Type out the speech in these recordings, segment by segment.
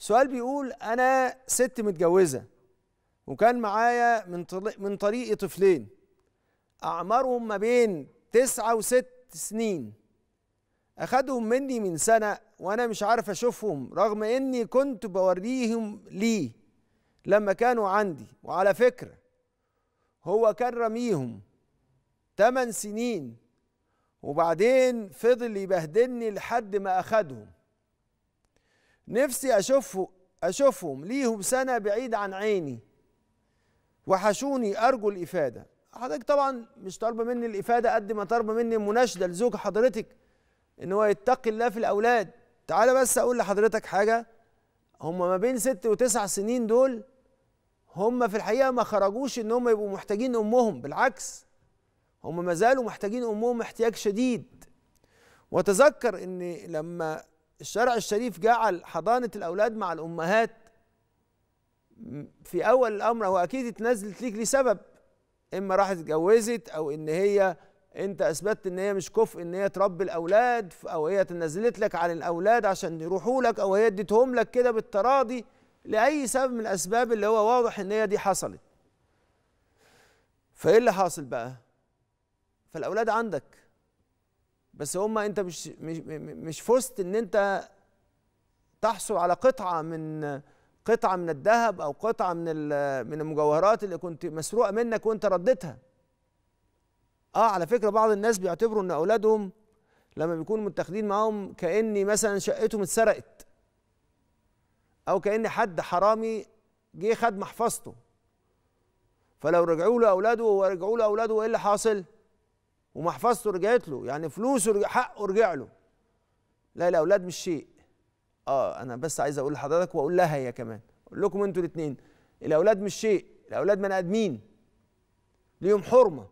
سؤال بيقول انا ست متجوزه وكان معايا من من طريقي طفلين اعمارهم ما بين تسعة وست سنين اخدهم مني من سنه وانا مش عارف اشوفهم رغم اني كنت بوريهم ليه لما كانوا عندي وعلى فكره هو كان رميهم ثمان سنين وبعدين فضل يبهدلني لحد ما اخدهم نفسي اشوفه اشوفهم ليهم سنه بعيد عن عيني وحشوني ارجو الافاده حضرتك طبعا مش طالبه مني الافاده قد ما طالبه مني مناشده لزوج حضرتك ان هو يتقي الله في الاولاد تعالى بس اقول لحضرتك حاجه هم ما بين ست وتسع سنين دول هم في الحقيقه ما خرجوش ان هم يبقوا محتاجين امهم بالعكس هم ما زالوا محتاجين امهم احتياج شديد وتذكر ان لما الشرع الشريف جعل حضانة الأولاد مع الأمهات في أول الأمر هو أكيد اتنزلت ليك لسبب إما راحت اتجوزت أو إن هي أنت أثبتت إن هي مش كفء إن هي تربي الأولاد أو هي تنزلت لك عن الأولاد عشان يروحوا لك أو هي اديتهم لك كده بالتراضي لأي سبب من الأسباب اللي هو واضح إن هي دي حصلت فإيه اللي حاصل بقى؟ فالأولاد عندك بس هم انت مش مش مش فزت ان انت تحصل على قطعه من قطعه من الذهب او قطعه من من المجوهرات اللي كنت مسروقه منك وانت رديتها اه على فكره بعض الناس بيعتبروا ان اولادهم لما بيكونوا متاخدين معاهم كاني مثلا شقتهم اتسرقت او كان حد حرامي جه خد محفظته فلو رجعوا له اولاده ورجعوا له اولاده ايه اللي حاصل؟ ومحفظته رجعت له يعني فلوسه رجع حقه رجع له لا الاولاد مش شيء اه انا بس عايز اقول لحضرتك واقول لها هي كمان اقول لكم انتوا الاثنين الاولاد مش شيء الاولاد بني ادمين ليهم حرمه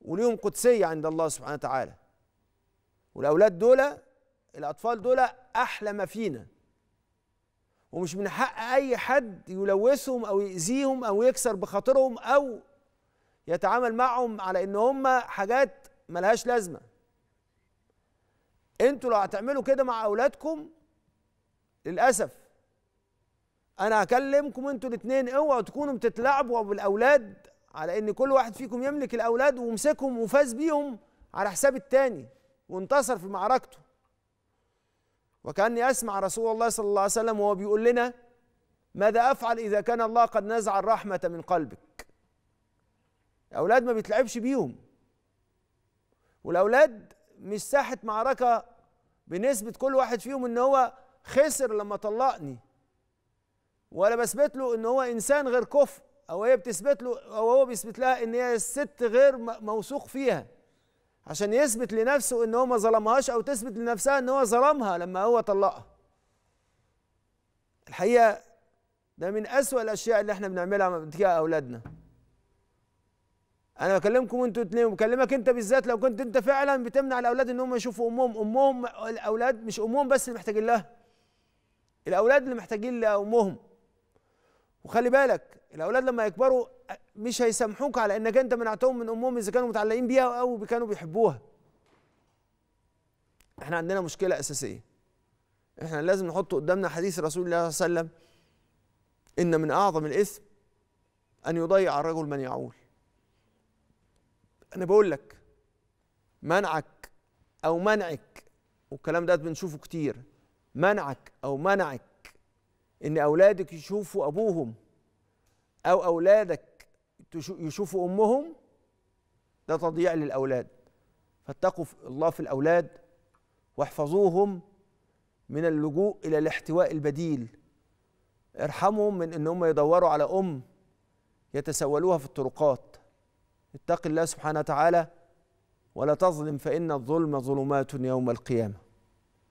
وليهم قدسيه عند الله سبحانه وتعالى والاولاد دول الاطفال دول احلى ما فينا ومش من حق اي حد يلوثهم او يأذيهم او يكسر بخاطرهم او يتعامل معهم على ان هم حاجات ملهاش لازمه انتوا لو هتعملوا كده مع اولادكم للاسف انا هكلمكم انتوا الاثنين اوعوا تكونوا بتتلاعبوا بالاولاد على ان كل واحد فيكم يملك الاولاد ومسكهم وفاز بيهم على حساب التاني وانتصر في معركته وكاني اسمع رسول الله صلى الله عليه وسلم وهو بيقول لنا ماذا افعل اذا كان الله قد نزع الرحمه من قلبك الاولاد ما بيتلعبش بيهم والاولاد مش ساحه معركه بنسبه كل واحد فيهم ان هو خسر لما طلقني ولا بثبت له ان هو انسان غير كفء او هي بتثبت له او هو بيثبت لها ان هي الست غير موثوق فيها عشان يثبت لنفسه ان هو ما ظلمهاش او تثبت لنفسها ان هو ظلمها لما هو طلقها الحقيقه ده من اسوأ الاشياء اللي احنا بنعملها تجاه اولادنا انا بكلمكم انتوا الاثنين وبكلمك انت بالذات لو كنت انت فعلا بتمنع الاولاد ان هم يشوفوا امهم امهم الاولاد مش امهم بس اللي محتاجين لها الاولاد اللي محتاجين لامهم وخلي بالك الاولاد لما يكبروا مش هيسامحوك على انك انت منعتهم من امهم اذا كانوا متعلقين بيها او كانوا بيحبوها احنا عندنا مشكله اساسيه احنا لازم نحط قدامنا حديث رسول الله صلى الله عليه وسلم ان من اعظم الاثم ان يضيع الرجل من يعول انا بقول لك منعك او منعك والكلام ده بنشوفه كتير منعك او منعك ان اولادك يشوفوا ابوهم او اولادك يشوفوا امهم ده تضييع للاولاد فاتقوا الله في الاولاد واحفظوهم من اللجوء الى الاحتواء البديل ارحمهم من ان هم يدوروا على ام يتسولوها في الطرقات اتق الله سبحانه وتعالى ولا تظلم فإن الظلم ظلمات يوم القيامة